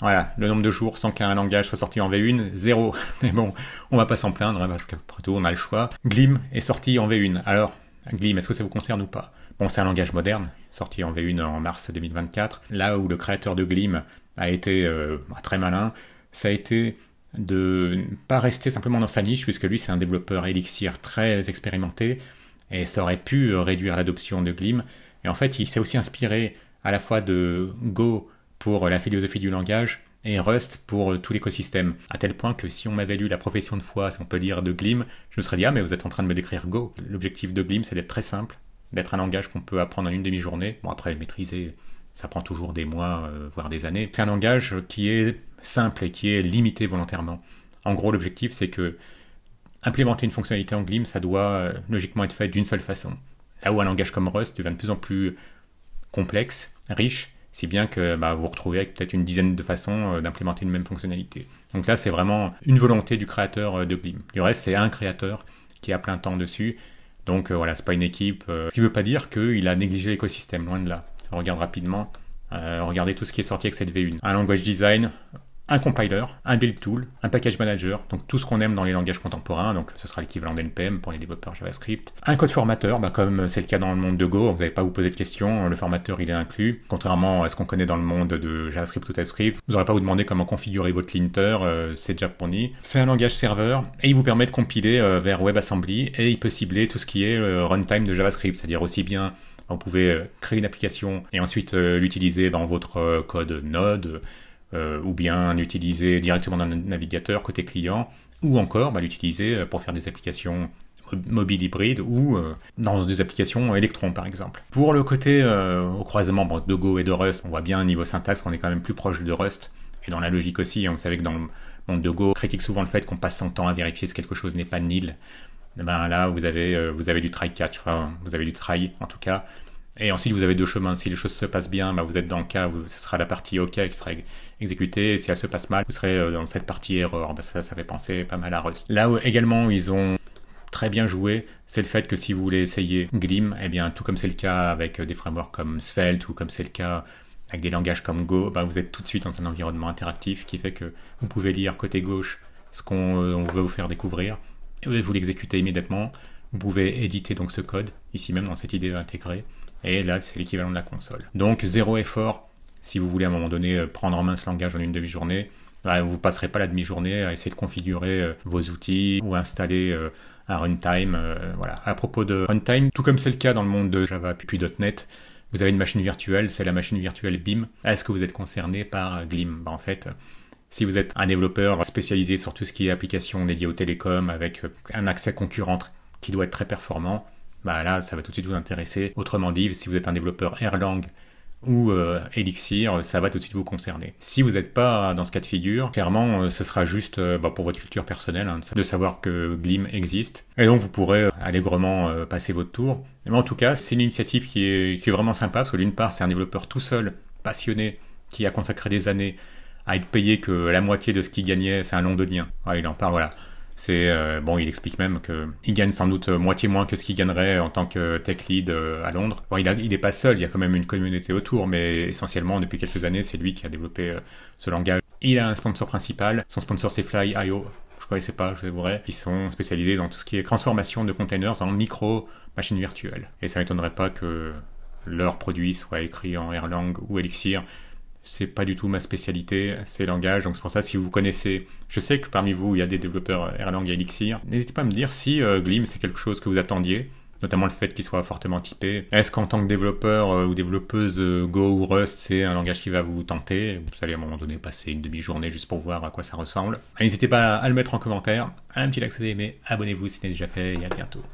Voilà, le nombre de jours sans qu'un langage soit sorti en V1, zéro. Mais bon, on va pas s'en plaindre, hein, parce qu'après tout, on a le choix. Glim est sorti en V1. Alors, Glim, est-ce que ça vous concerne ou pas Bon, c'est un langage moderne, sorti en V1 en mars 2024. Là où le créateur de Glim a été euh, bah, très malin, ça a été de ne pas rester simplement dans sa niche, puisque lui, c'est un développeur Elixir très expérimenté, et ça aurait pu euh, réduire l'adoption de Glim. Et en fait, il s'est aussi inspiré à la fois de Go, pour euh, la philosophie du langage et Rust pour euh, tout l'écosystème. À tel point que si on m'avait lu la profession de foi, si on peut dire, de Glim, je me serais dit, ah mais vous êtes en train de me décrire Go. L'objectif de Glim, c'est d'être très simple, d'être un langage qu'on peut apprendre en une demi-journée. Bon, après, le maîtriser, ça prend toujours des mois, euh, voire des années. C'est un langage qui est simple et qui est limité volontairement. En gros, l'objectif, c'est que implémenter une fonctionnalité en Glim, ça doit logiquement être fait d'une seule façon. Là où un langage comme Rust devient de plus en plus complexe, riche, si bien que vous bah, vous retrouvez avec peut-être une dizaine de façons euh, d'implémenter une même fonctionnalité. Donc là, c'est vraiment une volonté du créateur euh, de Glim. Du reste, c'est un créateur qui a plein temps dessus. Donc euh, voilà, c'est pas une équipe. ce qui ne veut pas dire qu'il a négligé l'écosystème, loin de là. On regarde rapidement. regardez tout ce qui est sorti avec cette V1. Un language design, un compiler, un build tool, un package manager, donc tout ce qu'on aime dans les langages contemporains, donc ce sera l'équivalent d'NPM pour les développeurs JavaScript, un code formateur, bah comme c'est le cas dans le monde de Go, vous n'avez pas à vous poser de questions, le formateur il est inclus, contrairement à ce qu'on connaît dans le monde de JavaScript ou TypeScript, vous n'aurez pas à vous demander comment configurer votre linter, euh, c'est déjà fourni. C'est un langage serveur et il vous permet de compiler euh, vers WebAssembly et il peut cibler tout ce qui est euh, runtime de JavaScript, c'est-à-dire aussi bien vous pouvez créer une application et ensuite l'utiliser dans votre code Node, euh, ou bien l'utiliser directement dans le navigateur côté client, ou encore bah, l'utiliser euh, pour faire des applications mobile hybride ou euh, dans des applications Electron par exemple. Pour le côté au croisement de Go et de Rust, on voit bien au niveau syntaxe qu'on est quand même plus proche de Rust et dans la logique aussi. on hein, vous savez que dans le monde de Go, on critique souvent le fait qu'on passe son temps à vérifier si quelque chose n'est pas nil. Eh ben là, vous avez, vous avez du try catch, enfin, vous avez du try en tout cas, et ensuite, vous avez deux chemins. Si les choses se passent bien, bah, vous êtes dans le cas où ce sera la partie OK qui sera exécutée. Et si elle se passe mal, vous serez euh, dans cette partie erreur. Bah, ça, ça fait penser pas mal à Rust. Là où également, ils ont très bien joué, c'est le fait que si vous voulez essayer Glim, et eh bien, tout comme c'est le cas avec euh, des frameworks comme Svelte ou comme c'est le cas avec des langages comme Go, bah, vous êtes tout de suite dans un environnement interactif qui fait que vous pouvez lire côté gauche ce qu'on euh, veut vous faire découvrir et vous l'exécutez immédiatement. Vous pouvez éditer donc ce code, ici même dans cette idée intégrée, et là c'est l'équivalent de la console. Donc zéro effort si vous voulez à un moment donné euh, prendre en main ce langage en une demi-journée, bah, vous ne passerez pas la demi-journée à essayer de configurer euh, vos outils ou installer euh, un runtime. Voilà. À propos de runtime, tout comme c'est le cas dans le monde de Java puis .NET, vous avez une machine virtuelle, c'est la machine virtuelle BIM. Est-ce que vous êtes concerné par Glim bah, En fait, si vous êtes un développeur spécialisé sur tout ce qui est applications dédiées aux télécom avec un accès concurrent qui doit être très performant, bah là, ça va tout de suite vous intéresser. Autrement dit, si vous êtes un développeur Erlang ou euh, Elixir, ça va tout de suite vous concerner. Si vous n'êtes pas dans ce cas de figure, clairement, euh, ce sera juste euh, bah, pour votre culture personnelle hein, de savoir que Glim existe. Et donc, vous pourrez allègrement passer votre tour. Mais en tout cas, c'est une initiative qui est, est vraiment sympa, parce que d'une part, c'est un développeur tout seul, passionné, qui a consacré des années à être payé que la moitié de ce qu'il gagnait, c'est un londonien. Ouais, ah, il en parle, voilà. C'est euh, bon, il explique même qu'il gagne sans doute euh, moitié moins que ce qu'il gagnerait en tant que euh, tech lead à Londres. Bon, il n'est pas seul, il y a quand même une communauté autour, mais essentiellement depuis quelques années, c'est lui qui a développé ce langage. Il a un sponsor principal, son sponsor c'est Fly.io, je connaissais pas, je vrai, qui sont spécialisés dans tout ce qui est transformation de containers en micro machines virtuelles. Et ça m'étonnerait pas que leurs produit soient écrits en Erlang ou Elixir, c'est pas du tout ma spécialité, c'est langages. Donc c'est pour ça, si vous connaissez, je sais que parmi vous, il y a des développeurs Erlang et Elixir. N'hésitez pas à me dire si euh, Glim, c'est quelque chose que vous attendiez, notamment le fait qu'il soit fortement typé. Est-ce qu'en tant que développeur euh, ou développeuse euh, Go ou Rust, c'est un langage qui va vous tenter Vous allez à un moment donné passer une demi-journée juste pour voir à quoi ça ressemble. N'hésitez pas à le mettre en commentaire, un petit like si vous aimé. abonnez-vous si ce n'est déjà fait et à bientôt.